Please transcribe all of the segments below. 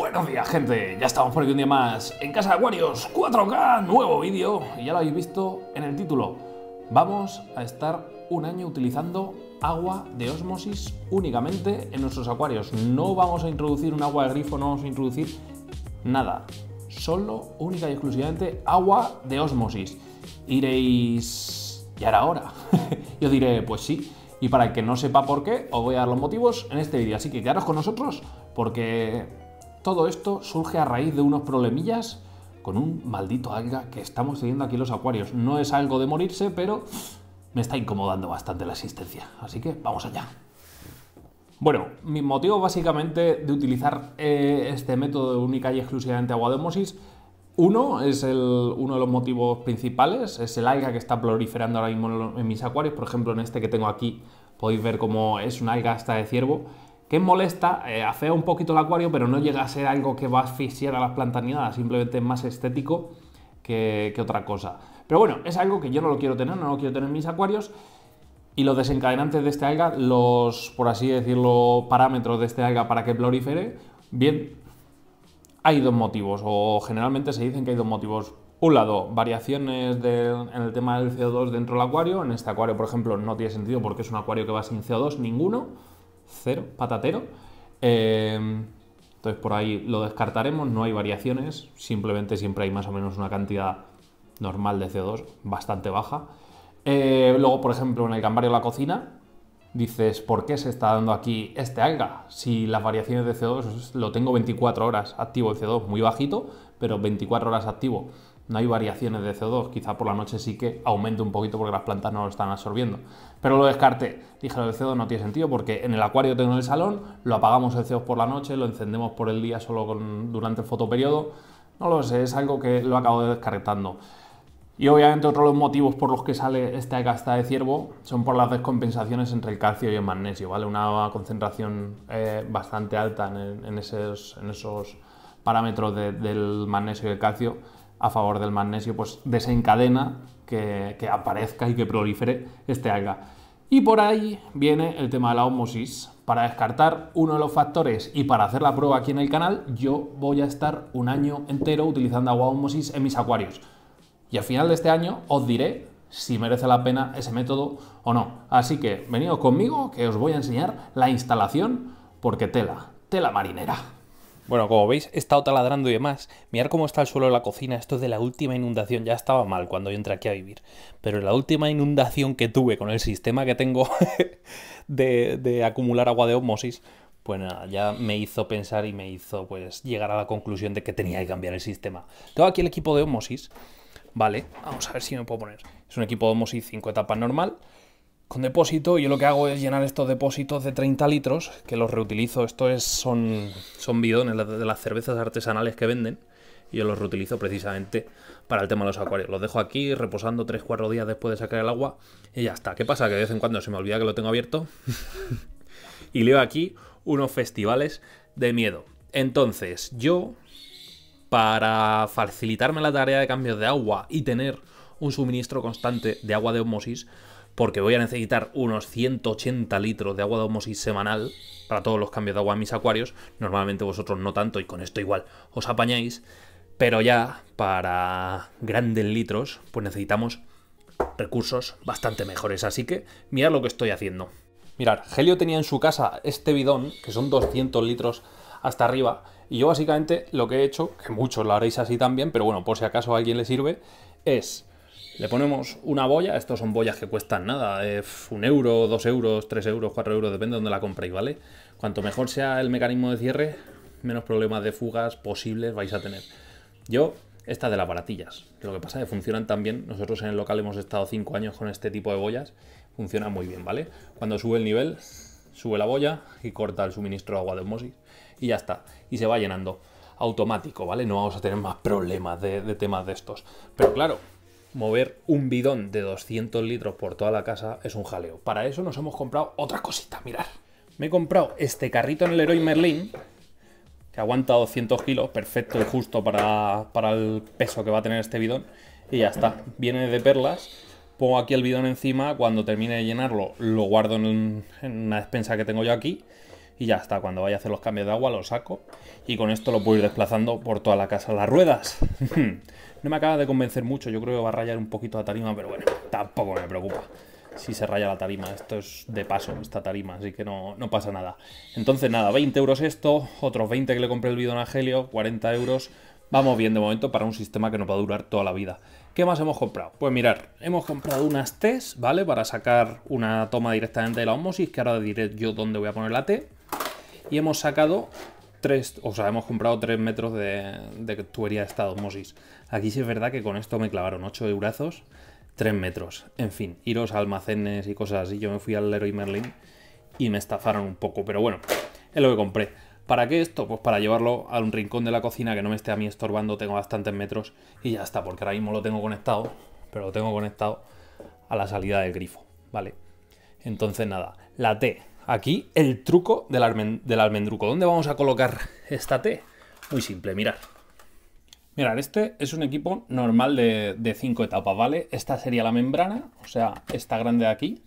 Buenos días gente, ya estamos por aquí un día más en Casa de Acuarios 4K, nuevo vídeo y ya lo habéis visto en el título Vamos a estar un año utilizando agua de osmosis únicamente en nuestros acuarios No vamos a introducir un agua de grifo, no vamos a introducir nada Solo, única y exclusivamente agua de osmosis Iréis... ya ahora. Yo diré, pues sí y para el que no sepa por qué, os voy a dar los motivos en este vídeo. Así que quedaros con nosotros porque todo esto surge a raíz de unos problemillas con un maldito alga que estamos teniendo aquí en los acuarios. No es algo de morirse, pero me está incomodando bastante la existencia. Así que vamos allá. Bueno, mi motivo básicamente de utilizar eh, este método de única y exclusivamente agua de uno es uno de los motivos principales, es el alga que está proliferando ahora mismo en mis acuarios, por ejemplo en este que tengo aquí podéis ver cómo es un alga hasta de ciervo, que molesta, hace eh, afea un poquito el acuario, pero no llega a ser algo que va a asfixiar a las plantas ni nada, simplemente es más estético que, otra cosa. Pero bueno, es algo que yo no lo quiero tener, no lo quiero tener en mis acuarios. Y los desencadenantes de este alga, los, por así decirlo, parámetros de este alga para que prolifere, bien, hay dos motivos, o generalmente se dicen que hay dos motivos. Un lado, variaciones en el tema del CO2 dentro del acuario. En este acuario, por ejemplo, no tiene sentido porque es un acuario que va sin CO2 ninguno cero, patatero. Em, entonces por ahí lo descartaremos, no hay variaciones, simplemente siempre hay más o menos una cantidad normal de CO2 bastante baja. Eh, luego, por ejemplo, en el cambario de la cocina, dices, ¿por qué se está dando aquí este alga? Si las variaciones de CO2 lo tengo 24 horas activo el CO2, muy bajito, pero 24 horas activo no hay variaciones de CO2. Quizá por la noche sí que aumente un poquito porque las plantas no lo están absorbiendo. Pero lo descarté. Dije, lo del CO2 no tiene sentido porque en el acuario tengo el salón, lo apagamos el CO2 por la noche, lo encendemos por el día solo durante el fotoperiodo. No lo sé, es algo que lo acabo descartando. Y obviamente otro de los motivos por los que sale esta casta de ciervo son por las descompensaciones entre el calcio y el magnesio, ¿vale? Una concentración eh, bastante alta en, esos, parámetros del magnesio y el calcio a favor del magnesio, pues desencadena que, aparezca y que prolifere este alga. Y por ahí viene el tema de la osmosis. Para descartar uno de los factores y para hacer la prueba aquí en el canal, yo voy a estar un año entero utilizando agua osmosis en mis acuarios. Y al final de este año os diré si merece la pena ese método o no. Así que venid conmigo que os voy a enseñar la instalación porque tela, tela marinera. Bueno, como veis, he estado taladrando y demás. Mirad cómo está el suelo de la cocina. Esto es de la última inundación. Ya estaba mal cuando yo entré aquí a vivir. Pero la última inundación que tuve con el sistema que tengo de, acumular agua de osmosis, pues nada, ya me hizo pensar y me hizo pues llegar a la conclusión de que tenía que cambiar el sistema. Tengo aquí el equipo de Osmosis, ¿vale? Vamos a ver si me puedo poner. Es un equipo de Osmosis 5 etapas normal con depósito. Yo lo que hago es llenar estos depósitos de 30 litros, que los reutilizo. Estos es, son, son bidones de las cervezas artesanales que venden. Y yo los reutilizo precisamente para el tema de los acuarios. Los dejo aquí reposando 3-4 días después de sacar el agua y ya está. ¿Qué pasa? Que de vez en cuando se me olvida que lo tengo abierto. y leo aquí unos festivales de miedo. Entonces, yo, para facilitarme la tarea de cambios de agua y tener un suministro constante de agua de osmosis, porque voy a necesitar unos 180 litros de agua de osmosis semanal para todos los cambios de agua en mis acuarios. Normalmente vosotros no tanto y con esto igual os apañáis. Pero ya para grandes litros pues necesitamos recursos bastante mejores. Así que mirad lo que estoy haciendo. Mirad, Helio tenía en su casa este bidón, que son 200 litros hasta arriba. Y yo básicamente lo que he hecho, que muchos lo haréis así también, pero bueno, por si acaso a alguien le sirve, es le ponemos una boya, estos son boyas que cuestan nada, un euro, dos euros, tres euros, cuatro euros, depende de dónde la compréis, ¿vale? Cuanto mejor sea el mecanismo de cierre, menos problemas de fugas posibles vais a tener. Yo, esta de las baratillas, lo que pasa es que funcionan tan bien, nosotros en el local hemos estado cinco años con este tipo de boyas, funciona muy bien, ¿vale? Cuando sube el nivel, sube la boya y corta el suministro de agua de osmosis y ya está, y se va llenando automático, ¿vale? No vamos a tener más problemas de temas de estos. Pero claro, mover un bidón de 200 litros por toda la casa es un jaleo. Para eso nos hemos comprado otra cosita, mirad. Me he comprado este carrito en el Heroi Merlin, que aguanta 200 kilos, perfecto y justo para, para el peso que va a tener este bidón. Y ya está, viene de perlas. Pongo aquí el bidón encima, cuando termine de llenarlo lo guardo en, en una despensa que tengo yo aquí y ya está, cuando vaya a hacer los cambios de agua lo saco y con esto lo puedo ir desplazando por toda la casa. Las ruedas no me acaba de convencer mucho, yo creo que va a rayar un poquito la tarima, pero bueno, tampoco me preocupa si se raya la tarima, esto es de paso, esta tarima, así que no, pasa nada. Entonces nada, 20 euros esto, otros 20 que le compré el bidón a Helio, 40 euros, vamos bien de momento para un sistema que nos va a durar toda la vida. ¿Qué más hemos comprado? Pues mirar, hemos comprado unas T's, ¿vale? Para sacar una toma directamente de la osmosis, que ahora diré yo dónde voy a poner la T y hemos sacado tres, o sea, hemos comprado tres metros de, de tubería de estado Mosis. Aquí sí es verdad que con esto me clavaron 8 eurazos, tres metros. En fin, iros a almacenes y cosas así. Yo me fui al Leroy Merlin y me estafaron un poco, pero bueno, es lo que compré. ¿Para qué esto? Pues para llevarlo a un rincón de la cocina que no me esté a mí estorbando, tengo bastantes metros y ya está, porque ahora mismo lo tengo conectado, pero lo tengo conectado a la salida del grifo, ¿vale? Entonces nada, la T, aquí el truco del, almendruco. ¿Dónde vamos a colocar esta T? Muy simple, mirad. Mirad, este es un equipo normal de cinco etapas, ¿vale? Esta sería la membrana, o sea, esta grande de aquí.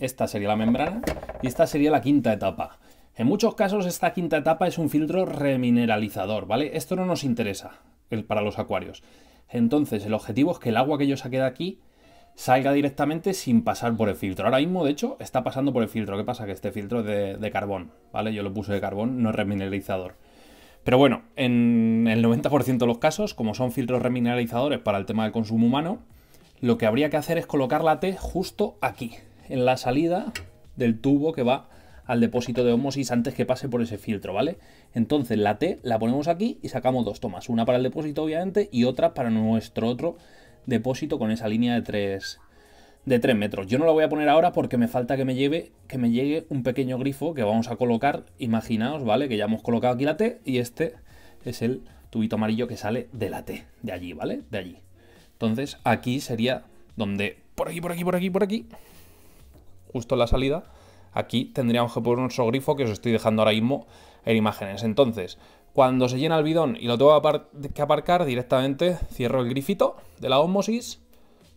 Esta sería la membrana y esta sería la quinta etapa. En muchos casos esta quinta etapa es un filtro remineralizador, ¿vale? Esto no nos interesa el, para los acuarios. Entonces, el objetivo es que el agua que yo saque de aquí salga directamente sin pasar por el filtro. Ahora mismo, de hecho, está pasando por el filtro. ¿Qué pasa? Que este filtro es de, carbón, ¿vale? Yo lo puse de carbón, no es remineralizador. Pero bueno, en el 90% de los casos, como son filtros remineralizadores para el tema del consumo humano, lo que habría que hacer es colocar la T justo aquí, en la salida del tubo que va al depósito de osmosis antes que pase por ese filtro, ¿vale? Entonces la T la ponemos aquí y sacamos dos tomas, una para el depósito obviamente y otra para nuestro otro depósito con esa línea de 3 de 3 metros. Yo no la voy a poner ahora porque me falta que me lleve, que me llegue un pequeño grifo que vamos a colocar, imaginaos, ¿vale? Que ya hemos colocado aquí la T y este es el tubito amarillo que sale de la T, de allí, ¿vale? De allí. Entonces aquí sería donde, por aquí, por aquí, por aquí, por aquí, justo en la salida, aquí tendríamos que poner nuestro grifo que os estoy dejando ahora mismo en imágenes. Entonces, cuando se llena el bidón y lo tengo que aparcar, directamente cierro el grifito de la osmosis,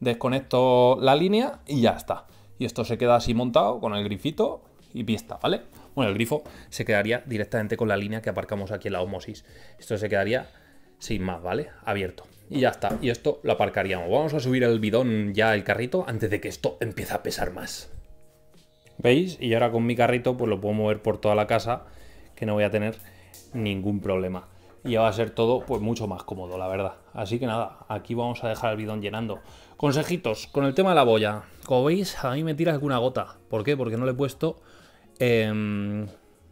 desconecto la línea y ya está. Y esto se queda así montado con el grifito y pista, ¿vale? Bueno, el grifo se quedaría directamente con la línea que aparcamos aquí en la osmosis. Esto se quedaría sin más, ¿vale? Abierto. Y ya está. Y esto lo aparcaríamos. Vamos a subir el bidón ya el carrito antes de que esto empiece a pesar más. ¿Veis? Y ahora con mi carrito pues lo puedo mover por toda la casa que no voy a tener ningún problema. Y ya va a ser todo pues mucho más cómodo, la verdad. Así que nada, aquí vamos a dejar el bidón llenando. Consejitos, con el tema de la boya. Como veis, a mí me tira alguna gota. ¿Por qué? Porque no le he puesto... Em,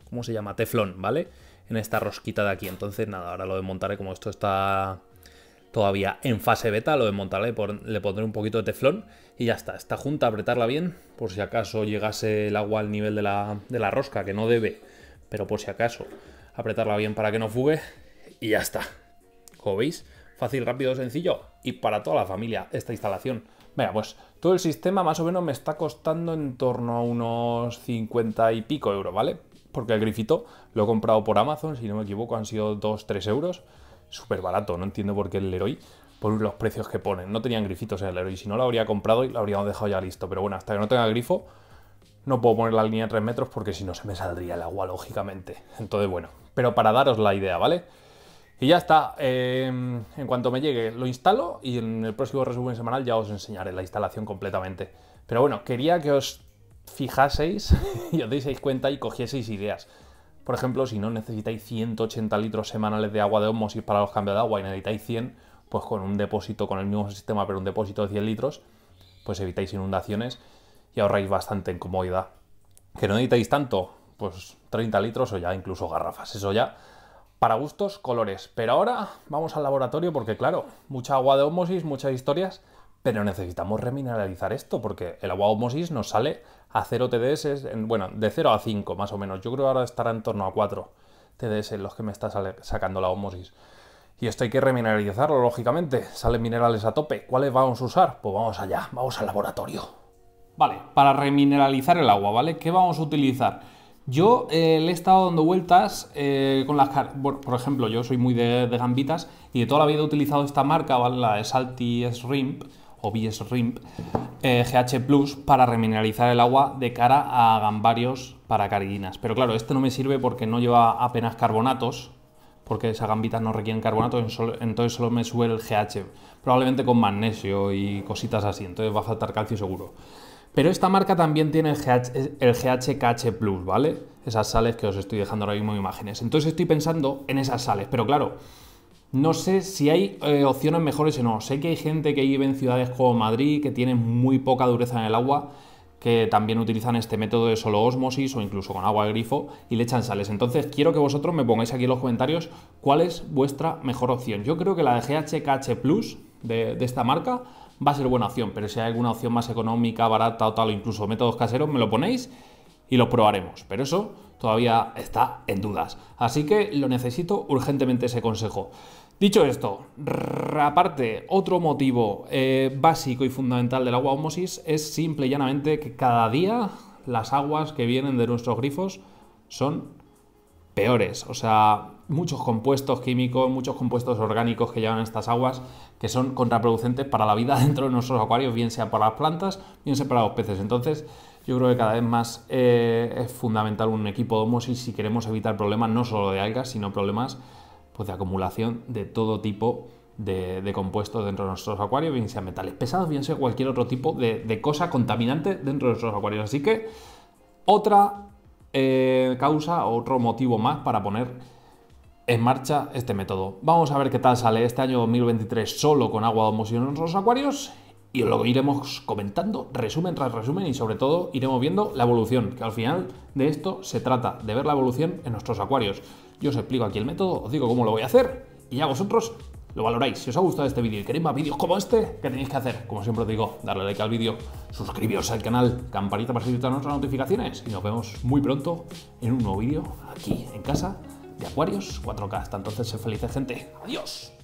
¿Cómo se llama? Teflón, ¿vale? En esta rosquita de aquí. Entonces nada, ahora lo desmontaré como esto está todavía en fase beta, lo desmontaré, le pondré un poquito de teflón y ya está. Está junta, apretarla bien, por si acaso llegase el agua al nivel de la, de la rosca, que no debe pero por si acaso apretarla bien para que no fugue y ya está. Como veis, fácil, rápido, sencillo y para toda la familia esta instalación. Venga, pues todo el sistema más o menos me está costando en torno a unos 50 y pico euros, ¿vale? Porque el grifito lo he comprado por Amazon, si no me equivoco, han sido 2-3 euros. Súper barato, no entiendo por qué el Leroy, por los precios que ponen. No tenían grifitos en el Leroy, si no lo habría comprado y lo habríamos dejado ya listo. Pero bueno, hasta que no tenga grifo, no puedo poner la línea de 3 metros porque si no se me saldría el agua, lógicamente. Entonces, bueno, pero para daros la idea, ¿vale? Y ya está, em, en cuanto me llegue lo instalo y en el próximo resumen semanal ya os enseñaré la instalación completamente. Pero bueno, quería que os fijaseis y os deis cuenta y cogieseis ideas. Por ejemplo, si no necesitáis 180 litros semanales de agua de osmosis para los cambios de agua y necesitáis 100, pues con un depósito, con el mismo sistema, pero un depósito de 100 litros, pues evitáis inundaciones y ahorráis bastante en comodidad. Que no necesitáis tanto, pues 30 litros o ya incluso garrafas, eso ya para gustos, colores. Pero ahora vamos al laboratorio porque claro, mucha agua de homosis muchas historias, pero necesitamos remineralizar esto porque el agua de nos sale a 0 TDS, bueno, de 0 a 5 más o menos. Yo creo que ahora estará en torno a 4 TDS los que me está sacando la homosis Y esto hay que remineralizarlo, lógicamente. Salen minerales a tope. ¿Cuáles vamos a usar? Pues vamos allá, vamos al laboratorio. Vale, para remineralizar el agua, ¿vale? ¿Qué vamos a utilizar? Yo eh, le he estado dando vueltas eh, con las... Bueno, por ejemplo, yo soy muy de, gambitas y de toda la vida he utilizado esta marca, ¿vale? La de Salty Shrimp o b GH eh, Plus para remineralizar el agua de cara a gambarios para cariguinas. Pero claro, este no me sirve porque no lleva apenas carbonatos, porque esas gambitas no requieren carbonatos entonces solo me sube el GH, probablemente con magnesio y cositas así, entonces va a faltar calcio seguro. Pero esta marca también tiene el, GHKH Plus, ¿vale? Esas sales que os estoy dejando ahora mismo imágenes. Entonces estoy pensando en esas sales, pero claro, no sé si hay eh, opciones mejores o no. Sé que hay gente que vive en ciudades como Madrid, que tienen muy poca dureza en el agua, que también utilizan este método de solo osmosis o incluso con agua de grifo y le echan sales. Entonces quiero que vosotros me pongáis aquí en los comentarios cuál es vuestra mejor opción. Yo creo que la de GHKH Plus de esta marca va a ser buena opción, pero si hay alguna opción más económica, barata o tal, o incluso métodos caseros, me lo ponéis y lo probaremos. Pero eso todavía está en dudas. Así que lo necesito urgentemente ese consejo. Dicho esto, aparte, otro motivo eh, básico y fundamental del agua homosis es simple y llanamente que cada día las aguas que vienen de nuestros grifos son peores. O sea, muchos compuestos químicos, muchos compuestos orgánicos que llevan estas aguas que son contraproducentes para la vida dentro de nuestros acuarios, bien sea para las plantas, bien sea para los peces. Entonces, yo creo que cada vez más eh, es fundamental un equipo de homosis si queremos evitar problemas no solo de algas, sino problemas pues, de acumulación de todo tipo de, compuestos dentro de nuestros acuarios, bien sea metales pesados, bien sea cualquier otro tipo de, cosa contaminante dentro de nuestros acuarios. Así que otra eh, causa, otro motivo más para poner en marcha este método. Vamos a ver qué tal sale este año 2023 solo con agua de en nuestros acuarios y lo iremos comentando resumen tras resumen y sobre todo iremos viendo la evolución, que al final de esto se trata, de ver la evolución en nuestros acuarios. Yo os explico aquí el método, os digo cómo lo voy a hacer y ya vosotros lo valoráis. Si os ha gustado este vídeo y queréis más vídeos como este, ¿qué tenéis que hacer? Como siempre os digo, darle like al vídeo, suscribiros al canal, campanita para recibir nuestras notificaciones y nos vemos muy pronto en un nuevo vídeo aquí en casa de Acuarios 4K. Hasta entonces, sé felices, gente. Adiós.